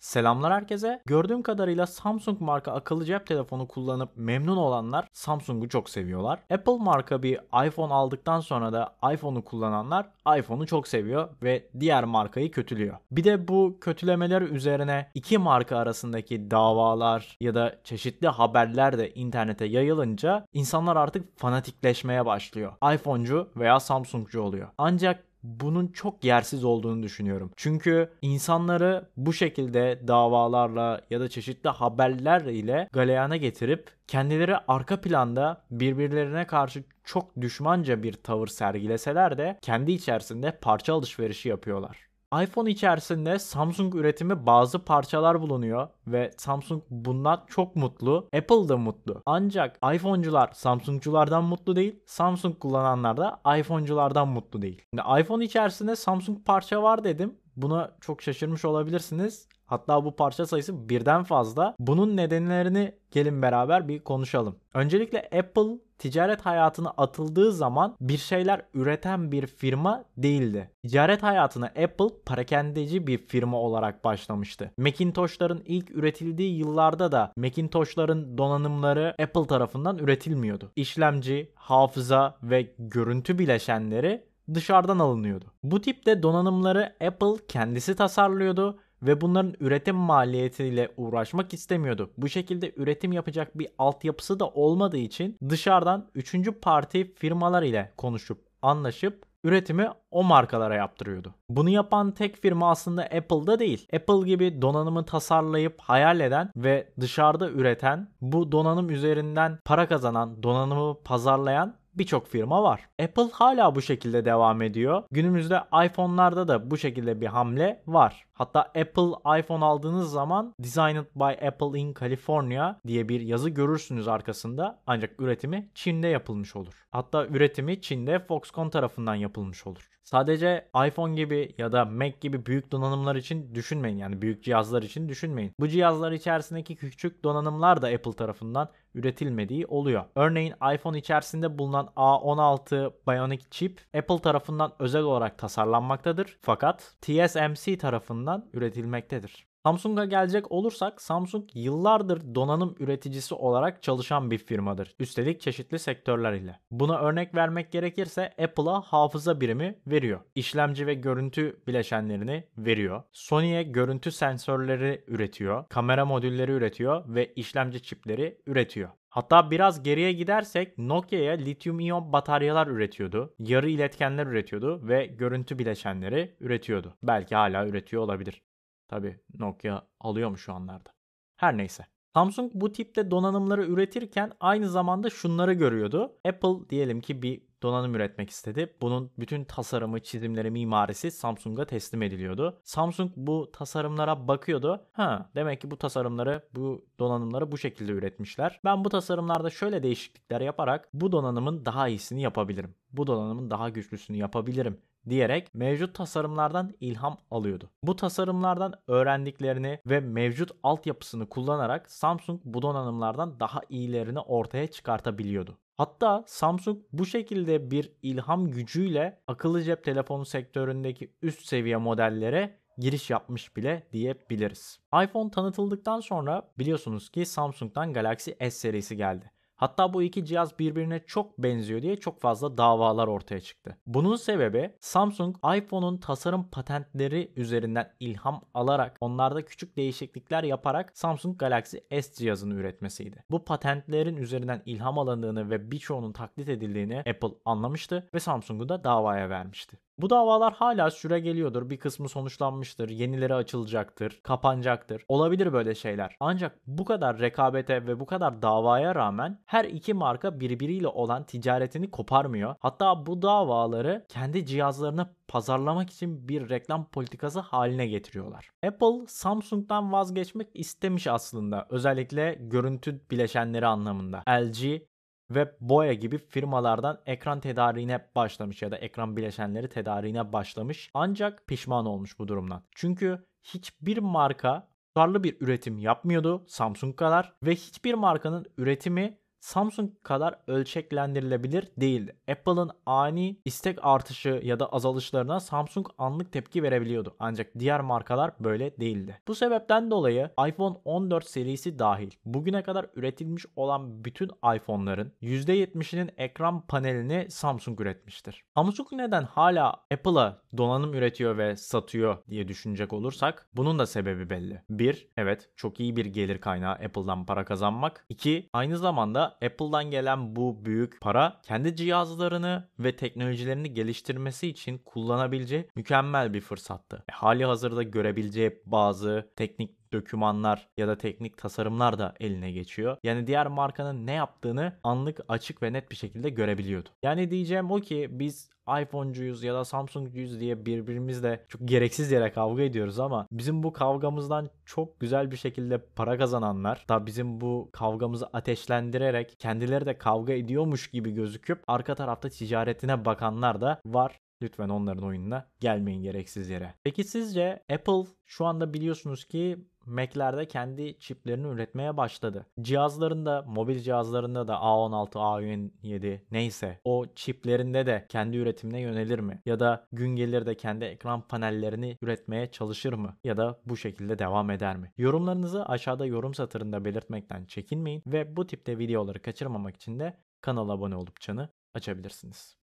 Selamlar herkese. Gördüğüm kadarıyla Samsung marka akıllı cep telefonu kullanıp memnun olanlar Samsung'u çok seviyorlar. Apple marka bir iPhone aldıktan sonra da iPhone'u kullananlar iPhone'u çok seviyor ve diğer markayı kötülüyor. Bir de bu kötülemeler üzerine iki marka arasındaki davalar ya da çeşitli haberler de internete yayılınca insanlar artık fanatikleşmeye başlıyor. iPhone'cu veya Samsung'cu oluyor. Ancak bunun çok yersiz olduğunu düşünüyorum. Çünkü insanları bu şekilde davalarla ya da çeşitli haberler ile galeyana getirip kendileri arka planda birbirlerine karşı çok düşmanca bir tavır sergileseler de kendi içerisinde parça alışverişi yapıyorlar iPhone içerisinde Samsung üretimi bazı parçalar bulunuyor ve Samsung bundan çok mutlu. Apple da mutlu. Ancak iPhone'cular Samsung'culardan mutlu değil. Samsung kullananlar da iPhone'culardan mutlu değil. Şimdi iPhone içerisinde Samsung parça var dedim Buna çok şaşırmış olabilirsiniz. Hatta bu parça sayısı birden fazla. Bunun nedenlerini gelin beraber bir konuşalım. Öncelikle Apple ticaret hayatına atıldığı zaman bir şeyler üreten bir firma değildi. Ticaret hayatına Apple parakendeci bir firma olarak başlamıştı. Macintosh'ların ilk üretildiği yıllarda da Macintosh'ların donanımları Apple tarafından üretilmiyordu. İşlemci, hafıza ve görüntü bileşenleri dışarıdan alınıyordu. Bu tipte donanımları Apple kendisi tasarlıyordu ve bunların üretim maliyetiyle uğraşmak istemiyordu. Bu şekilde üretim yapacak bir altyapısı da olmadığı için dışarıdan üçüncü parti firmalar ile konuşup anlaşıp üretimi o markalara yaptırıyordu. Bunu yapan tek firma aslında Apple'da değil. Apple gibi donanımı tasarlayıp hayal eden ve dışarıda üreten, bu donanım üzerinden para kazanan, donanımı pazarlayan birçok firma var. Apple hala bu şekilde devam ediyor. Günümüzde iPhone'larda da bu şekilde bir hamle var. Hatta Apple iPhone aldığınız zaman Designed by Apple in California diye bir yazı görürsünüz arkasında. Ancak üretimi Çin'de yapılmış olur. Hatta üretimi Çin'de Foxconn tarafından yapılmış olur. Sadece iPhone gibi ya da Mac gibi büyük donanımlar için düşünmeyin. Yani büyük cihazlar için düşünmeyin. Bu cihazlar içerisindeki küçük donanımlar da Apple tarafından üretilmediği oluyor. Örneğin iPhone içerisinde bulunan A16 Bionic çip Apple tarafından özel olarak tasarlanmaktadır fakat TSMC tarafından üretilmektedir. Samsung'a gelecek olursak Samsung yıllardır donanım üreticisi olarak çalışan bir firmadır. Üstelik çeşitli sektörler ile. Buna örnek vermek gerekirse Apple'a hafıza birimi veriyor. İşlemci ve görüntü bileşenlerini veriyor. Sony'e görüntü sensörleri üretiyor. Kamera modülleri üretiyor ve işlemci çipleri üretiyor. Hatta biraz geriye gidersek Nokia'ya lityum iyon bataryalar üretiyordu. Yarı iletkenler üretiyordu ve görüntü bileşenleri üretiyordu. Belki hala üretiyor olabilir. Tabi Nokia alıyor mu şu anlarda? Her neyse. Samsung bu tipte donanımları üretirken aynı zamanda şunları görüyordu. Apple diyelim ki bir donanım üretmek istedi. Bunun bütün tasarımı, çizimleri, mimarisi Samsung'a teslim ediliyordu. Samsung bu tasarımlara bakıyordu. Ha, demek ki bu tasarımları, bu donanımları bu şekilde üretmişler. Ben bu tasarımlarda şöyle değişiklikler yaparak bu donanımın daha iyisini yapabilirim. Bu donanımın daha güçlüsünü yapabilirim diyerek mevcut tasarımlardan ilham alıyordu. Bu tasarımlardan öğrendiklerini ve mevcut altyapısını kullanarak Samsung bu donanımlardan daha iyilerini ortaya çıkartabiliyordu. Hatta Samsung bu şekilde bir ilham gücüyle akıllı cep telefonu sektöründeki üst seviye modellere giriş yapmış bile diyebiliriz. iPhone tanıtıldıktan sonra biliyorsunuz ki Samsung'dan Galaxy S serisi geldi. Hatta bu iki cihaz birbirine çok benziyor diye çok fazla davalar ortaya çıktı. Bunun sebebi Samsung iPhone'un tasarım patentleri üzerinden ilham alarak onlarda küçük değişiklikler yaparak Samsung Galaxy S cihazını üretmesiydi. Bu patentlerin üzerinden ilham alındığını ve birçoğunun taklit edildiğini Apple anlamıştı ve Samsung'u da davaya vermişti. Bu davalar hala süre geliyordur. Bir kısmı sonuçlanmıştır. Yenileri açılacaktır. Kapanacaktır. Olabilir böyle şeyler. Ancak bu kadar rekabete ve bu kadar davaya rağmen her iki marka birbiriyle olan ticaretini koparmıyor. Hatta bu davaları kendi cihazlarına pazarlamak için bir reklam politikası haline getiriyorlar. Apple Samsung'dan vazgeçmek istemiş aslında özellikle görüntü bileşenleri anlamında. LG ve Boya gibi firmalardan ekran tedariğine başlamış ya da ekran bileşenleri tedariğine başlamış. Ancak pişman olmuş bu durumdan. Çünkü hiçbir marka tutarlı bir üretim yapmıyordu Samsung kadar ve hiçbir markanın üretimi Samsung kadar ölçeklendirilebilir değildi. Apple'ın ani istek artışı ya da azalışlarına Samsung anlık tepki verebiliyordu. Ancak diğer markalar böyle değildi. Bu sebepten dolayı iPhone 14 serisi dahil bugüne kadar üretilmiş olan bütün iPhone'ların %70'inin ekran panelini Samsung üretmiştir. Samsung neden hala Apple'a donanım üretiyor ve satıyor diye düşünecek olursak bunun da sebebi belli. 1. Evet çok iyi bir gelir kaynağı Apple'dan para kazanmak. 2. Aynı zamanda Apple'dan gelen bu büyük para kendi cihazlarını ve teknolojilerini geliştirmesi için kullanabileceği mükemmel bir fırsattı. E, hali hazırda görebileceği bazı teknik dökümanlar ya da teknik tasarımlar da eline geçiyor. Yani diğer markanın ne yaptığını anlık açık ve net bir şekilde görebiliyordu. Yani diyeceğim o ki biz iPhone'cuyuz ya da Samsung'cuyuz diye birbirimizle çok gereksiz yere kavga ediyoruz ama bizim bu kavgamızdan çok güzel bir şekilde para kazananlar da bizim bu kavgamızı ateşlendirerek kendileri de kavga ediyormuş gibi gözüküp arka tarafta ticaretine bakanlar da var. Lütfen onların oyununa gelmeyin gereksiz yere. Peki sizce Apple şu anda biliyorsunuz ki Mac'lerde kendi çiplerini üretmeye başladı. Cihazlarında, mobil cihazlarında da A16, A17 neyse o çiplerinde de kendi üretimine yönelir mi? Ya da gün gelir de kendi ekran panellerini üretmeye çalışır mı? Ya da bu şekilde devam eder mi? Yorumlarınızı aşağıda yorum satırında belirtmekten çekinmeyin ve bu tipte videoları kaçırmamak için de kanala abone olup çanı açabilirsiniz.